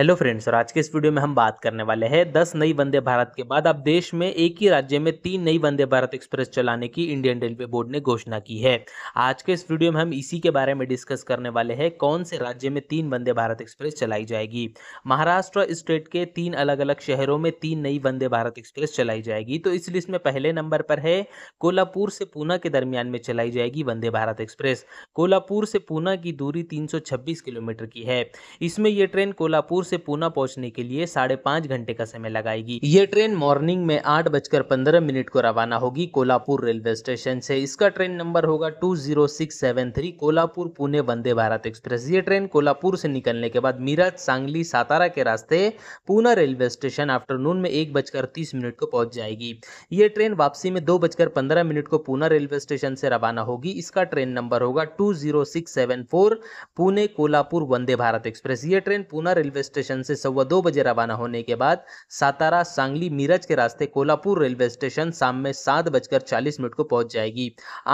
hello friends और आज के इस वीडियो में हम बात करने वाले हैं दस नई वंदे भारत के बाद अब देश में एक ही राज्य में तीन नई वंदे भारत एक्सप्रेस चलाने की इंडियन रेलवे बोर्ड ने घोषणा की है आज के इस वीडियो में हम इसी के बारे में डिस्कस करने वाले हैं कौन से राज्य में तीन वंदे भारत एक्सप्रेस चलाई जाएगी महाराष्ट्र स्टेट के तीन अलग अलग शहरों में तीन नई वंदे भारत एक्सप्रेस चलाई जाएगी तो इस लिस्ट में पहले नंबर पर है कोल्हापुर से पूना के दरमियान में चलाई जाएगी वंदे भारत एक्सप्रेस कोल्हापुर से पूना की दूरी तीन किलोमीटर की है इसमें यह ट्रेन कोल्हापुर से पूना पहुंचने के लिए साढ़े पांच घंटे का समय लगाएगी ये ट्रेन मॉर्निंग में आठ बजकर पंद्रह मिनट को रवाना होगी कोलापुर रेलवे स्टेशन से इसका ट्रेन नंबर होगा two zero six seven three Kolhapur Pune Vande Bharat express ये ट्रेन कोलापुर से निकलने के बाद मीरठ सांगली सातारा के रास्ते पूना रेलवे स्टेशन आफ्टरनून में एक बजकर तीस मिनट को पहुंच जाएगी ये ट्रेन वापसी में दो बजकर पंद्रह मिनट को पूना रेलवे स्टेशन से रवाना होगी इसका ट्रेन नंबर होगा two zero six seven four Pune Kolhapur Vande Bharat express ये ट्रेन पूना रेलवे स्टेशन से सवा दो बजे रवाना होने के बाद सातारा सांगली मीरज के रास्ते कोलापुर रेलवे स्टेशन शाम में सात बजकर चालीस मिनट को पहुंच जाएगी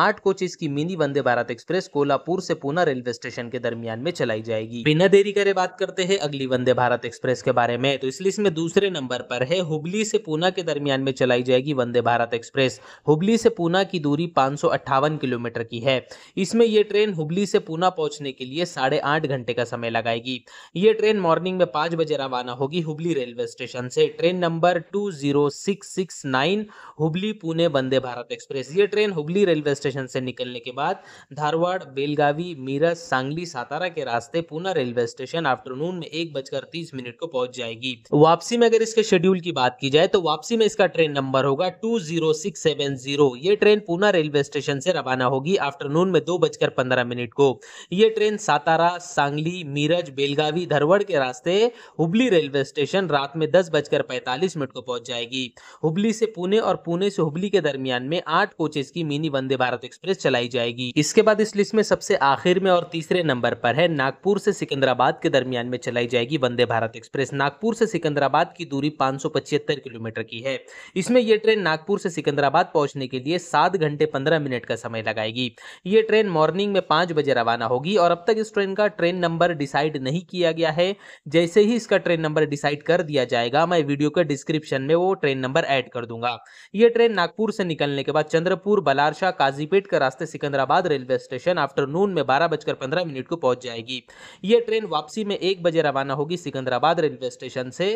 आठ कोच इसकी मिनी वंदे भारत एक्सप्रेस कोलापुर से पूना रेलवे स्टेशन के दरमियान में चलाई जाएगी बिना देरी करे बात करते हैं अगली वंदे भारत एक्सप्रेस के बारे में तो इस लिस्ट में दूसरे नंबर पर है हुबली से पूना के दरमियान में चलाई जाएगी वंदे भारत एक्सप्रेस हुबली से पूना की दूरी पांच किलोमीटर की है इसमें यह ट्रेन हुबली से पूना पहुंचने के लिए साढ़े आठ घंटे का समय लगाएगी ये ट्रेन मॉर्निंग में सुबह पाँच बजे रवाना होगी हुबली रेलवे स्टेशन से train number two zero six six nine Hubli Pune Vande Bharat express ये ट्रेन हुबली रेलवे स्टेशन से निकलने के बाद धारवाड़ बेलगावी मीरज सांगली सातारा के रास्ते पुणे रेलवे स्टेशन आफ्टरनून में एक बजकर तीस मिनट को पहुंच जाएगी वापसी में अगर इसके शेड्यूल की बात की जाए तो वापसी में इसका ट्रेन नंबर होगा two zero zero six seven ये ट्रेन पूना रेलवे स्टेशन से रवाना होगी आफ्टरनून में दो बजकर पंद्रह मिनट को ये ट्रेन सातारा सांगली मीरज बेलगावी धरवड़ के रास्ते में हुबली रेलवे स्टेशन रात में दस बजकर पैंतालीस मिनट को पहुंच जाएगी हुबली से पुणे और पुणे से हुबली के दरमियान में आठ कोचेस की मिनी वंदे भारत एक्सप्रेस चलाई जाएगी इसके बाद इस लिस्ट में सबसे आखिर में और तीसरे नंबर पर है नागपुर से सिकंदराबाद के दरमियान में चलाई जाएगी वंदे भारत एक्सप्रेस नागपुर से सिकंदराबाद की दूरी पांच किलोमीटर की है इसमें यह ट्रेन नागपुर से सिकंदराबाद पहुंचने के लिए सात घंटे पंद्रह मिनट का समय लगाएगी ये ट्रेन मॉर्निंग में पांच बजे रवाना होगी और अब तक इस ट्रेन का ट्रेन नंबर डिसाइड नहीं किया गया है जैसे जैसे ही इसका ट्रेन नंबर डिसाइड कर दिया जाएगा मैं वीडियो के डिस्क्रिप्शन में वो ट्रेन नंबर ऐड कर दूंगा ये ट्रेन नागपुर से निकलने के बाद चंद्रपुर बलारशाह काजीपेट के रास्ते सिकंदराबाद रेलवे स्टेशन आफ्टरनून में बारह बजकर पंद्रह मिनट को पहुंच जाएगी ये ट्रेन वापसी में एक बजे रवाना होगी सिकंदराबाद रेलवे स्टेशन से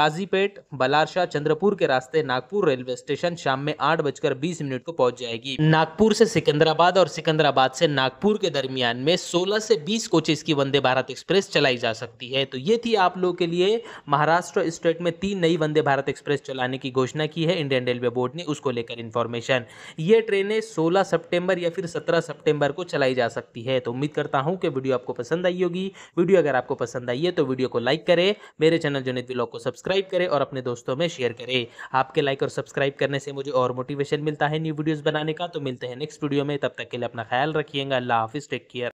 काजीपेट बलारशाह चंद्रपुर के रास्ते नागपुर रेलवे स्टेशन शाम में आठ बजकर बीस मिनट को पहुंच जाएगी नागपुर से सिकंदराबाद और सिकंदराबाद से नागपुर के दरमियान में सोलह से बीस कोचेस की वंदे भारत एक्सप्रेस चलाई जा सकती है तो ये थी आप लोगों के लिए महाराष्ट्र स्टेट में तीन नई वंदे भारत एक्सप्रेस चलाने की घोषणा की है इंडियन रेलवे बोर्ड ने उसको लेकर इन्फॉर्मेशन ये ट्रेनें सोलह सेप्टेम्बर या फिर सत्रह सेप्टेम्बर को चलाई जा सकती है तो उम्मीद करता हूँ कि वीडियो आपको पसंद आई होगी वीडियो अगर आपको पसंद आई है तो वीडियो को लाइक करें मेरे चैनल जनित ब्लॉग को सब्सक्राइब करें और अपने दोस्तों में शेयर करें आपके लाइक और सब्सक्राइब करने से मुझे और मोटिवेशन मिलता है न्यू वीडियोज़ बनाने का तो मिलते हैं नेक्स्ट वीडियो में तब तक के लिए अपना ख्याल रखिएगा अल्लाह हाफिज़ टेक केयर